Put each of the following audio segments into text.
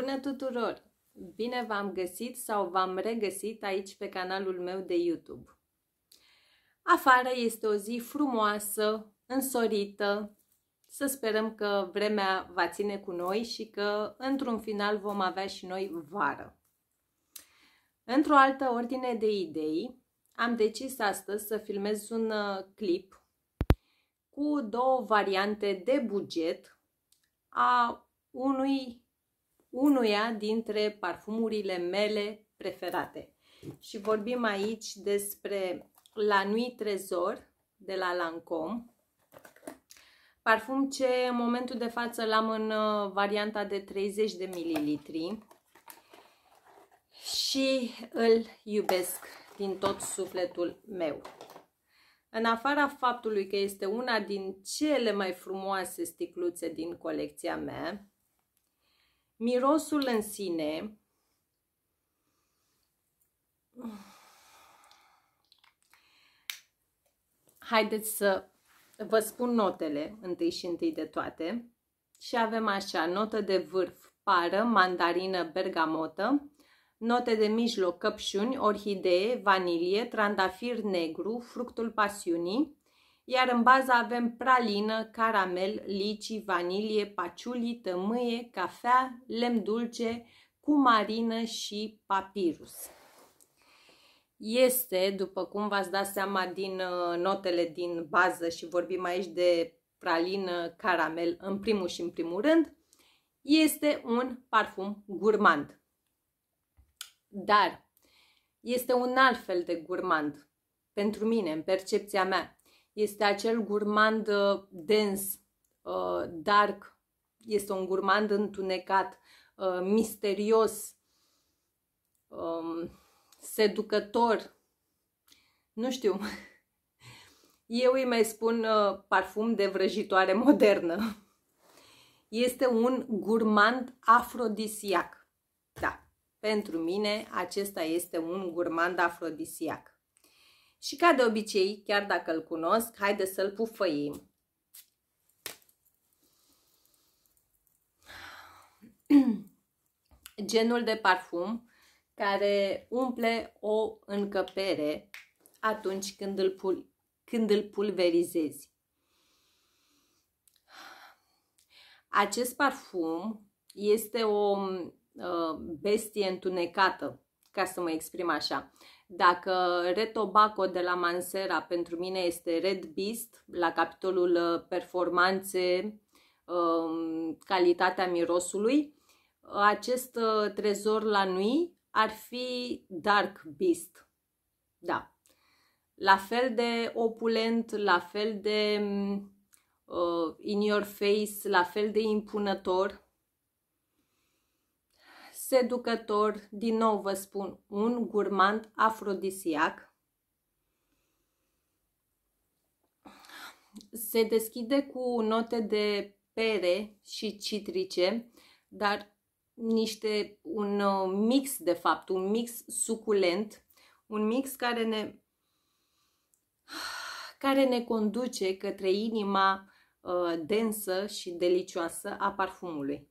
Bună tuturor! Bine v-am găsit sau v-am regăsit aici pe canalul meu de YouTube. Afară este o zi frumoasă, însorită. Să sperăm că vremea va ține cu noi și că într-un final vom avea și noi vară. Într-o altă ordine de idei, am decis astăzi să filmez un uh, clip cu două variante de buget a unui, unuia dintre parfumurile mele preferate. Și vorbim aici despre La Nuit Trezor de la Lancome, parfum ce în momentul de față l-am în uh, varianta de 30 de mililitri și îl iubesc din tot sufletul meu. În afara faptului că este una din cele mai frumoase sticluțe din colecția mea, mirosul în sine Haideți să vă spun notele întâi și întâi de toate. Și avem așa, notă de vârf, pară, mandarină, bergamotă, Note de mijloc, căpșuni, orhidee, vanilie, trandafir negru, fructul pasiunii, iar în bază avem pralină, caramel, lici, vanilie, paciuli, tămâie, cafea, lemn dulce, cumarină și papirus. Este, după cum v-ați dat seama din uh, notele din bază și vorbim aici de pralină, caramel în primul și în primul rând, este un parfum gurmand dar este un alt fel de gurmand pentru mine, în percepția mea. Este acel gurmand uh, dens, uh, dark, este un gurmand întunecat, uh, misterios, um, seducător. Nu știu. Eu îi mai spun parfum de vrăjitoare modernă. Este un gurmand afrodisiac. Da. Pentru mine, acesta este un gurmand afrodisiac. Și ca de obicei, chiar dacă îl cunosc, haide să-l pufăim. Genul de parfum care umple o încăpere atunci când îl, pul când îl pulverizezi. Acest parfum este o Uh, bestie întunecată, ca să mă exprim așa. Dacă Red Tobacco de la Mansera pentru mine este Red Beast, la capitolul uh, performanțe, um, calitatea mirosului, acest uh, trezor la nui ar fi Dark Beast. Da. La fel de opulent, la fel de mm, uh, in your face, la fel de impunător, seducător, din nou vă spun, un gurmand afrodisiac. Se deschide cu note de pere și citrice, dar niște, un uh, mix de fapt, un mix suculent, un mix care ne, care ne conduce către inima uh, densă și delicioasă a parfumului.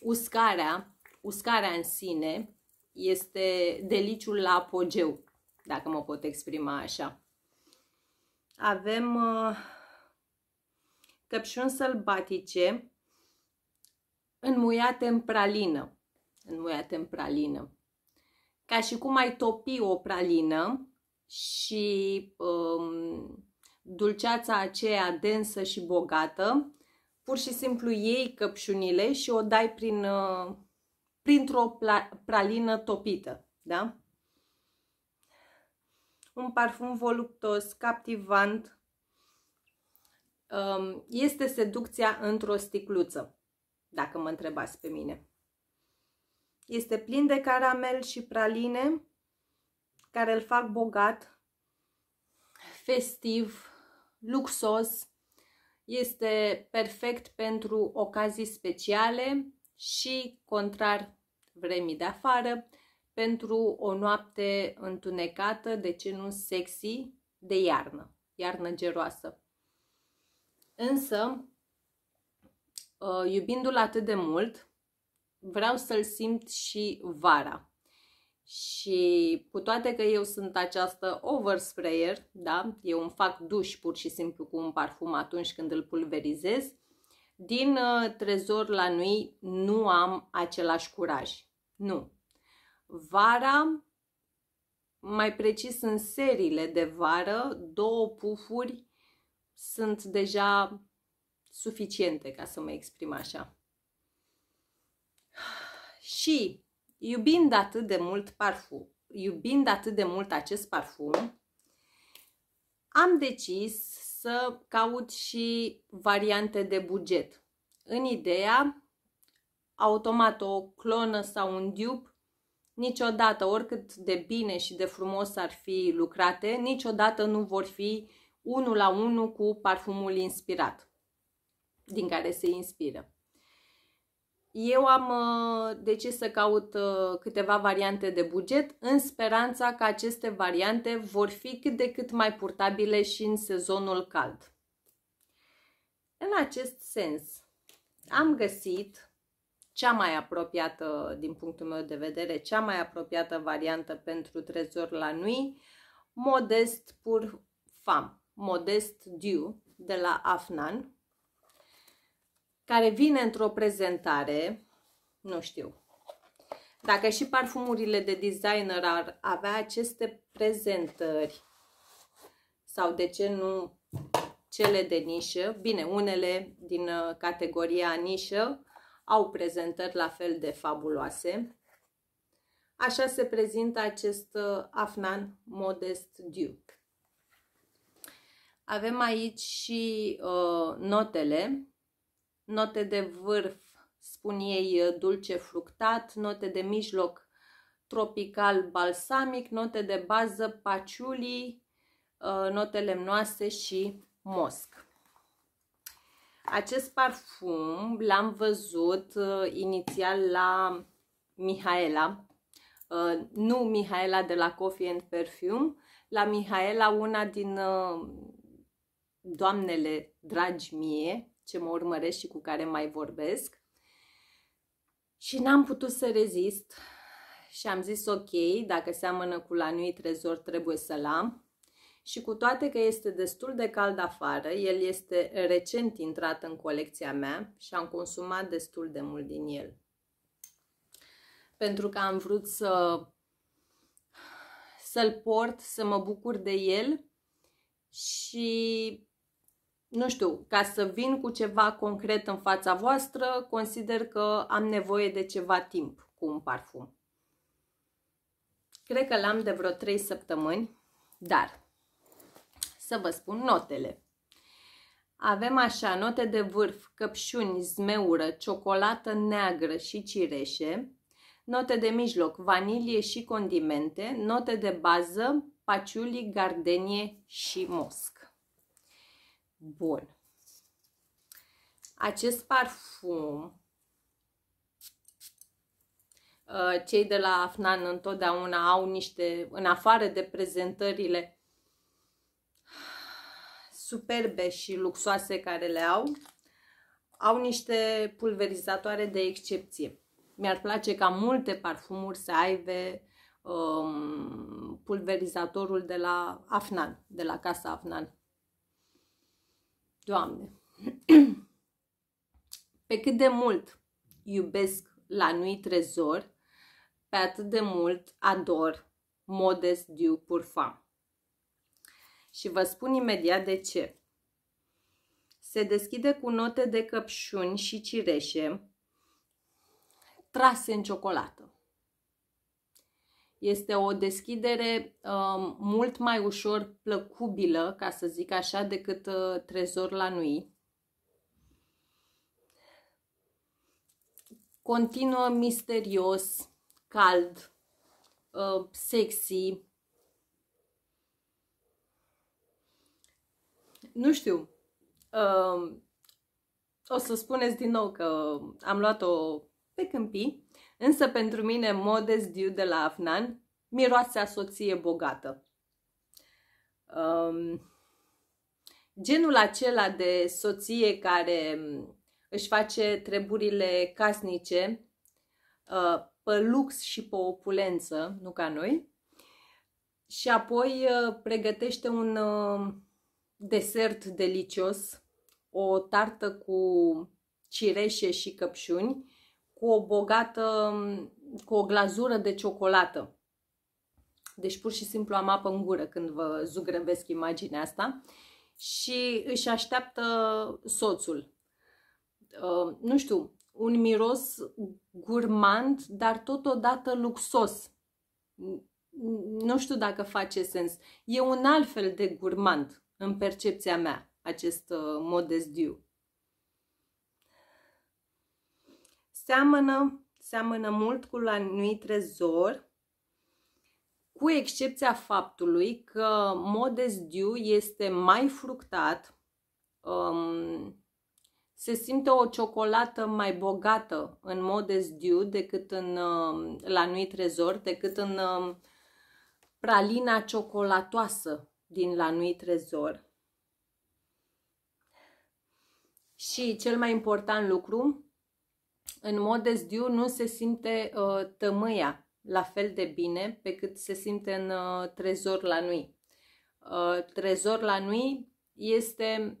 uscarea, uscarea în sine este deliciul la apogeu, dacă mă pot exprima așa. Avem uh, căpșuni sălbatice înmuiate în pralină. Înmuiate în pralină. Ca și cum ai topi o pralină și um, dulceața aceea densă și bogată pur și simplu iei căpșunile și o dai prin, uh, printr-o pralină topită, da? Un parfum voluptos, captivant, um, este seducția într-o sticluță, dacă mă întrebați pe mine. Este plin de caramel și praline, care îl fac bogat, festiv, luxos, este perfect pentru ocazii speciale și, contrar vremii de afară, pentru o noapte întunecată, de ce nu sexy, de iarnă, iarnă geroasă. Însă, uh, iubindu-l atât de mult, vreau să-l simt și vara. Și cu toate că eu sunt această oversprayer, da? eu îmi fac duș pur și simplu cu un parfum atunci când îl pulverizez, din uh, trezor la nui nu am același curaj. Nu. Vara, mai precis în seriile de vară, două pufuri sunt deja suficiente, ca să mă exprim așa. Și iubind atât de mult parfum, iubind atât de mult acest parfum, am decis să caut și variante de buget. În ideea, automat o clonă sau un dupe, niciodată, oricât de bine și de frumos ar fi lucrate, niciodată nu vor fi unul la unul cu parfumul inspirat din care se inspiră. Eu am uh, decis să caut uh, câteva variante de buget în speranța că aceste variante vor fi cât de cât mai purtabile și în sezonul cald. În acest sens, am găsit cea mai apropiată, din punctul meu de vedere, cea mai apropiată variantă pentru trezor la nui, Modest Pur Fam, Modest Dew de la Afnan, care vine într-o prezentare, nu știu, dacă și parfumurile de designer ar avea aceste prezentări sau de ce nu cele de nișă, bine, unele din uh, categoria nișă au prezentări la fel de fabuloase. Așa se prezintă acest uh, Afnan Modest Duke. Avem aici și uh, notele note de vârf, spun ei dulce fructat, note de mijloc tropical balsamic, note de bază paciulii, uh, note lemnoase și mosc. Acest parfum l-am văzut uh, inițial la Mihaela, uh, nu Mihaela de la Coffee and Perfume, la Mihaela, una din doamnele dragi mie, ce mă urmăresc și cu care mai vorbesc. Și n-am putut să rezist și am zis ok, dacă seamănă cu la nuit trezor trebuie să-l am. Și cu toate că este destul de cald afară, el este recent intrat în colecția mea și am consumat destul de mult din el. Pentru că am vrut să să-l port, să mă bucur de el și nu știu, ca să vin cu ceva concret în fața voastră, consider că am nevoie de ceva timp cu un parfum. Cred că l-am de vreo 3 săptămâni, dar să vă spun notele. Avem așa note de vârf, căpșuni, zmeură, ciocolată neagră și cireșe, note de mijloc, vanilie și condimente, note de bază, paciuli, gardenie și mosc. Bun. Acest parfum, uh, cei de la Afnan întotdeauna au niște, în afară de prezentările superbe și luxoase care le au, au niște pulverizatoare de excepție. Mi-ar place ca multe parfumuri să aibă um, pulverizatorul de la Afnan, de la Casa Afnan. Doamne, pe cât de mult iubesc la nui trezor, pe atât de mult ador modest diu purfa. Și vă spun imediat de ce. Se deschide cu note de căpșuni și cireșe trase în ciocolată este o deschidere um, mult mai ușor plăcubilă, ca să zic așa, decât uh, trezor la nui. Continuă misterios, cald, uh, sexy. Nu știu. Uh, o să spuneți din nou că am luat-o pe câmpii Însă pentru mine Modest Diu de la Afnan miroase a soție bogată. Um, genul acela de soție care um, își face treburile casnice uh, pe lux și pe opulență, nu ca noi, și apoi uh, pregătește un uh, desert delicios, o tartă cu cireșe și căpșuni cu o bogată, cu o glazură de ciocolată. Deci pur și simplu am apă în gură când vă zugrăvesc imaginea asta. Și își așteaptă soțul. Uh, nu știu, un miros gurmand, dar totodată luxos. Nu știu dacă face sens. E un alt fel de gurmand în percepția mea, acest uh, modest diu. Seamănă, seamănă mult cu la nui trezor, cu excepția faptului că Modest Dew este mai fructat, um, se simte o ciocolată mai bogată în Modest Dew decât în uh, la nui trezor, decât în uh, pralina ciocolatoasă din la nui trezor. Și cel mai important lucru, în mod dezdiu nu se simte uh, tămâia la fel de bine pe cât se simte în uh, trezor la nui. Uh, trezor la nui este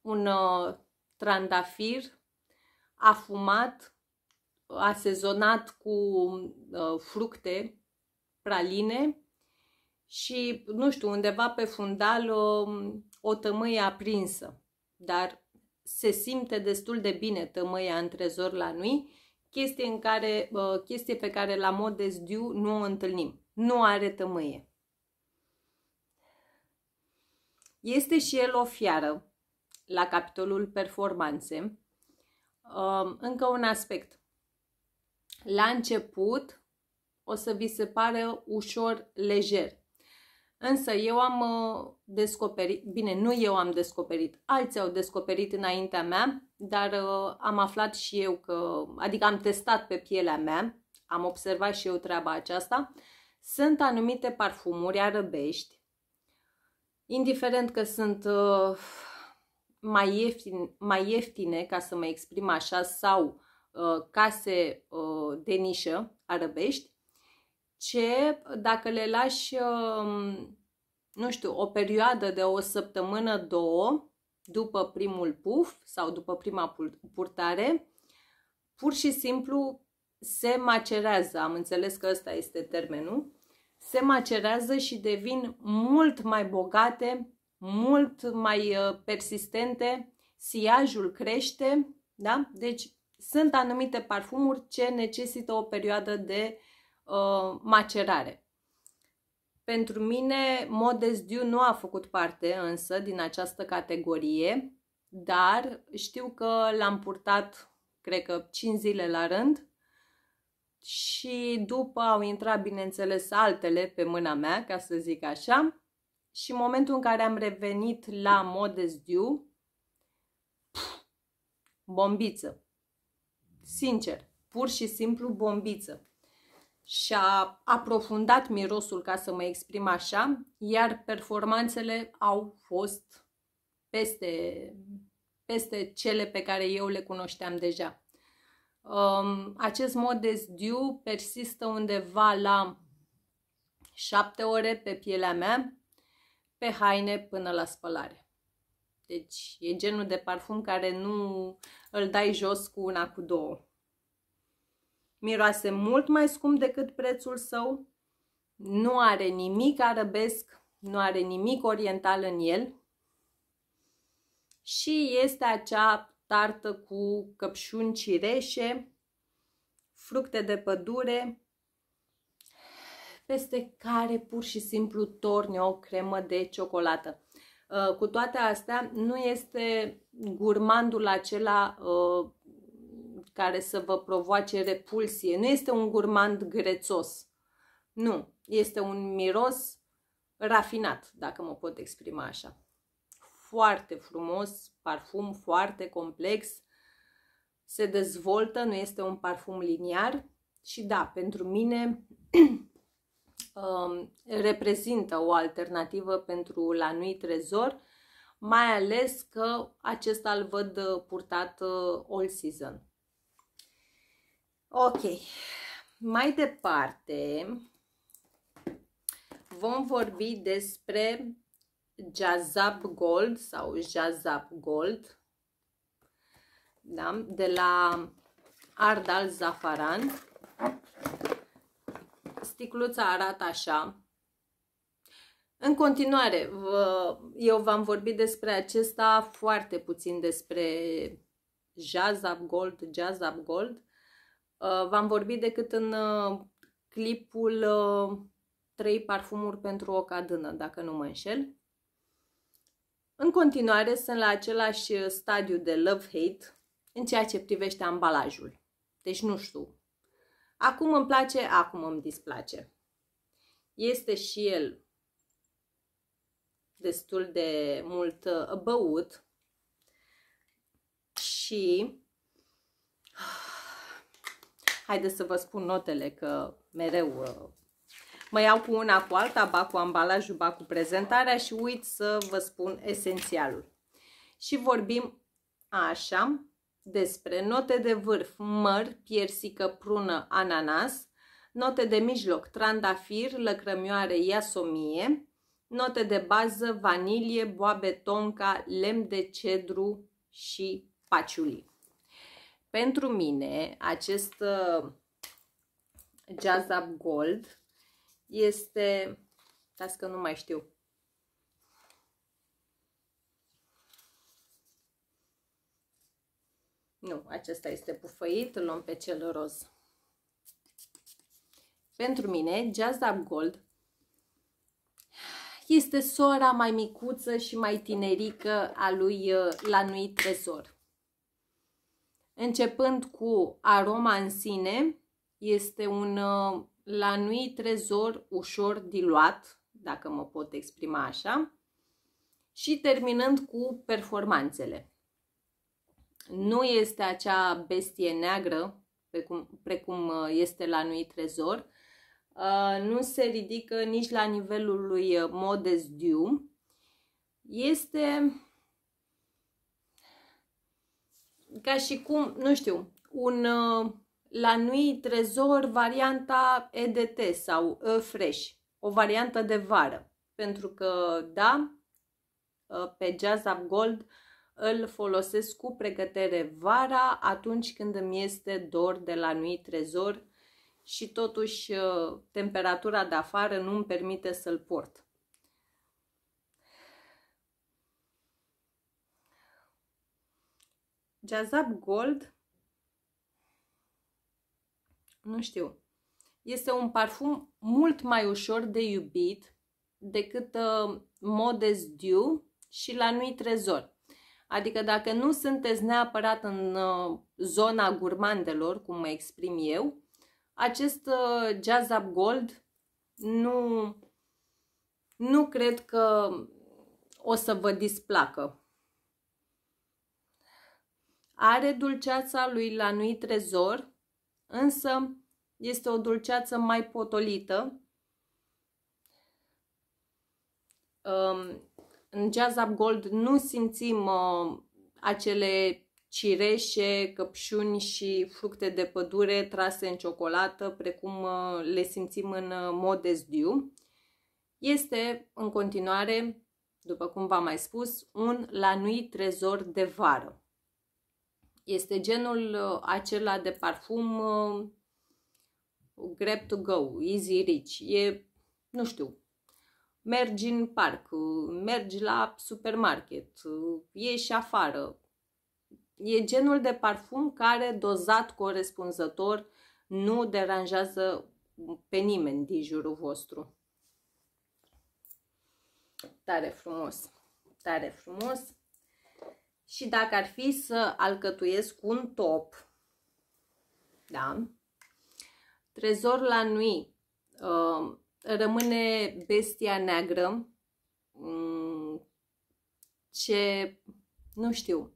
un uh, trandafir afumat, asezonat cu uh, fructe, praline și, nu știu, undeva pe fundal uh, o tămâie aprinsă. Dar se simte destul de bine tămâia în trezor la noi, chestie, în care, chestie pe care la mod de zdiu nu o întâlnim. Nu are tămâie. Este și el o fiară la capitolul performanțe. Încă un aspect. La început o să vi se pare ușor lejer. Însă eu am descoperit, bine, nu eu am descoperit, alții au descoperit înaintea mea, dar uh, am aflat și eu că, adică am testat pe pielea mea, am observat și eu treaba aceasta, sunt anumite parfumuri arăbești, indiferent că sunt uh, mai, ieftin, mai ieftine, ca să mă exprim așa, sau uh, case uh, de nișă arăbești, ce dacă le lași uh, nu știu, o perioadă de o săptămână, două, după primul puf sau după prima purtare, pur și simplu se macerează, am înțeles că ăsta este termenul, se macerează și devin mult mai bogate, mult mai uh, persistente, siajul crește, da? Deci sunt anumite parfumuri ce necesită o perioadă de uh, macerare. Pentru mine, Modest Dew nu a făcut parte însă din această categorie, dar știu că l-am purtat, cred că 5 zile la rând și după au intrat, bineînțeles, altele pe mâna mea, ca să zic așa, și în momentul în care am revenit la Modest Dew, bombiță. Sincer, pur și simplu bombiță și a aprofundat mirosul, ca să mă exprim așa, iar performanțele au fost peste, peste cele pe care eu le cunoșteam deja. Um, acest mod de zdiu persistă undeva la 7 ore pe pielea mea, pe haine până la spălare. Deci e genul de parfum care nu îl dai jos cu una, cu două miroase mult mai scump decât prețul său, nu are nimic arabesc, nu are nimic oriental în el și este acea tartă cu căpșuni cireșe, fructe de pădure, peste care pur și simplu torne o cremă de ciocolată. Uh, cu toate astea, nu este gurmandul acela uh, care să vă provoace repulsie. Nu este un gurmand grețos. Nu, este un miros rafinat, dacă mă pot exprima așa. Foarte frumos, parfum foarte complex, se dezvoltă, nu este un parfum liniar și da, pentru mine um, reprezintă o alternativă pentru la nui trezor, mai ales că acesta îl văd purtat uh, all season. Ok, mai departe vom vorbi despre Jazab Gold sau Jazab Gold da? de la Ardal Zafaran. Sticluța arată așa. În continuare, vă, eu v-am vorbit despre acesta foarte puțin despre Jazab Gold, Jazab Gold. Uh, v-am vorbit decât în uh, clipul 3 uh, parfumuri pentru o cadână, dacă nu mă înșel. În continuare sunt la același stadiu de love-hate în ceea ce privește ambalajul. Deci nu știu. Acum îmi place, acum îmi displace. Este și el destul de mult băut și Haideți să vă spun notele că mereu uh, mă iau cu una cu alta, ba cu ambalajul, ba cu prezentarea și uit să vă spun esențialul. Și vorbim așa despre note de vârf, măr, piersică, prună, ananas, note de mijloc, trandafir, lăcrămioare, iasomie, note de bază, vanilie, boabe, tonca, lemn de cedru și paciulii. Pentru mine, acest uh, Jazz Up Gold este... Las că nu mai știu. Nu, acesta este pufăit, îl luăm pe cel roz. Pentru mine, Jazz Up Gold este sora mai micuță și mai tinerică a lui uh, Lanuit Trezor. Începând cu aroma în sine, este un uh, lanui trezor ușor diluat, dacă mă pot exprima așa, și terminând cu performanțele. Nu este acea bestie neagră, precum, precum uh, este la nui trezor, uh, nu se ridică nici la nivelul lui Modest Dew. Este ca și cum, nu știu, un uh, la nui trezor varianta EDT sau fresh, o variantă de vară, pentru că, da, uh, pe Jazz Up Gold îl folosesc cu pregătere vara atunci când îmi este dor de la nui trezor și totuși uh, temperatura de afară nu îmi permite să-l port. Jazab Gold, nu știu, este un parfum mult mai ușor de iubit decât uh, Modest Dew și la Nui Trezor. Adică dacă nu sunteți neapărat în uh, zona gurmandelor, cum mă exprim eu, acest uh, Jazz Up Gold nu, nu cred că o să vă displacă. Are dulceața lui Lanui Trezor, însă este o dulceață mai potolită. În Jazz Up Gold nu simțim uh, acele cireșe, căpșuni și fructe de pădure trase în ciocolată, precum uh, le simțim în uh, Modest Dew. Este, în continuare, după cum v-am mai spus, un lanui trezor de vară. Este genul uh, acela de parfum uh, grab to go, easy rich. E, nu știu, mergi în parc, mergi la supermarket, uh, ieși afară. E genul de parfum care, dozat corespunzător, nu deranjează pe nimeni din jurul vostru. Tare frumos, tare frumos și dacă ar fi să alcătuiesc un top, da? Trezor la nui uh, rămâne bestia neagră, mm, ce, nu știu,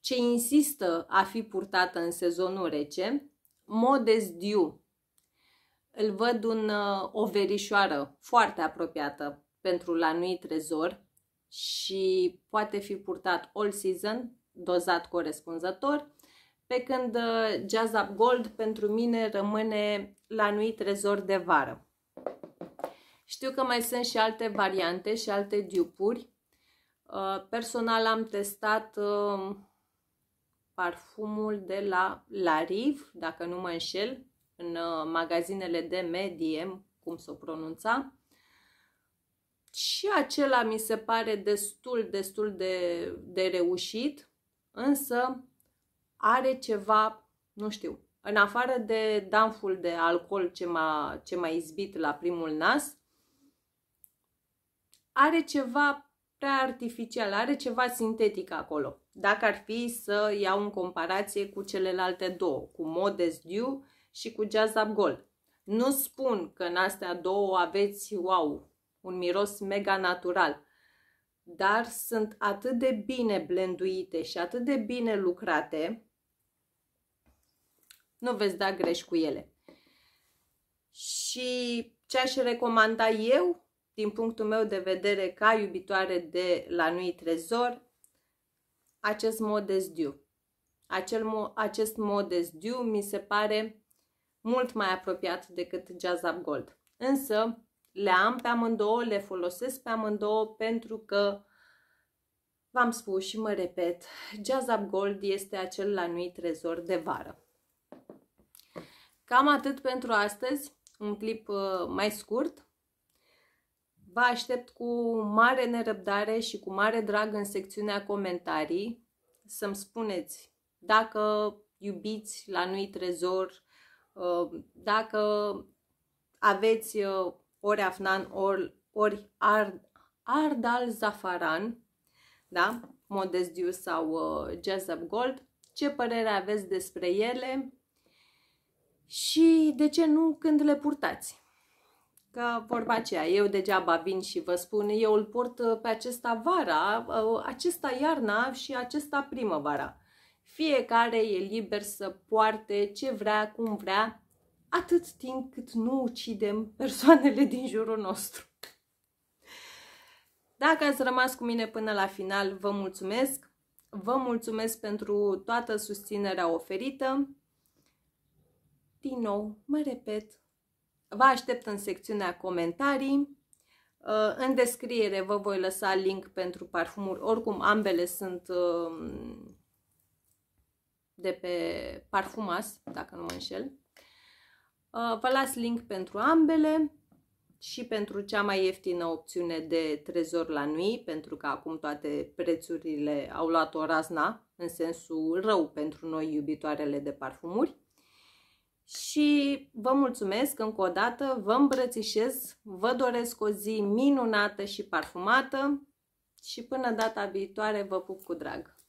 ce insistă a fi purtată în sezonul rece, modest diu. Îl văd un, uh, o verișoară foarte apropiată pentru la nui trezor, și poate fi purtat all season, dozat corespunzător, pe când uh, Jazz Up Gold pentru mine rămâne la nuit rezor de vară. Știu că mai sunt și alte variante și alte dupuri. Uh, personal am testat uh, parfumul de la Lariv, dacă nu mă înșel, în magazinele de medie, cum s-o pronunța și acela mi se pare destul, destul de, de reușit, însă are ceva, nu știu, în afară de danful de alcool ce m-a, ce m-a izbit la primul nas, are ceva prea artificial, are ceva sintetic acolo. Dacă ar fi să iau în comparație cu celelalte două, cu Modest Dew și cu Jazz Up Gold. Nu spun că în astea două aveți, wow, un miros mega natural. Dar sunt atât de bine blenduite și atât de bine lucrate, nu veți da greș cu ele. Și ce aș recomanda eu, din punctul meu de vedere ca iubitoare de la Nui Trezor, acest mod de zdiu. Acel mo- acest mod de zdiu mi se pare mult mai apropiat decât Jazz Up Gold. Însă, le am pe amândouă, le folosesc pe amândouă pentru că V-am spus și mă repet, Jazz Up Gold este acel la nui trezor de vară. Cam atât pentru astăzi, un clip uh, mai scurt. Vă aștept cu mare nerăbdare și cu mare drag în secțiunea comentarii să-mi spuneți dacă iubiți la nui trezor, uh, dacă aveți uh, ori Afnan, ori, ori Ar, Ardal Zafaran, da? Modest sau uh, Jessup Gold, ce părere aveți despre ele și de ce nu când le purtați. Că vorba aceea, eu degeaba vin și vă spun, eu îl port uh, pe acesta vara, uh, acesta iarna și acesta primăvara. Fiecare e liber să poarte ce vrea, cum vrea, atât timp cât nu ucidem persoanele din jurul nostru. Dacă ați rămas cu mine până la final, vă mulțumesc. Vă mulțumesc pentru toată susținerea oferită. Din nou, mă repet, vă aștept în secțiunea comentarii. Uh, în descriere vă voi lăsa link pentru parfumuri. Oricum, ambele sunt um, de pe Parfumas, dacă nu mă înșel. Uh, vă las link pentru ambele și pentru cea mai ieftină opțiune de trezor la nui, pentru că acum toate prețurile au luat o razna, în sensul rău pentru noi iubitoarele de parfumuri. Și vă mulțumesc încă o dată, vă îmbrățișez, vă doresc o zi minunată și parfumată și până data viitoare vă pup cu drag!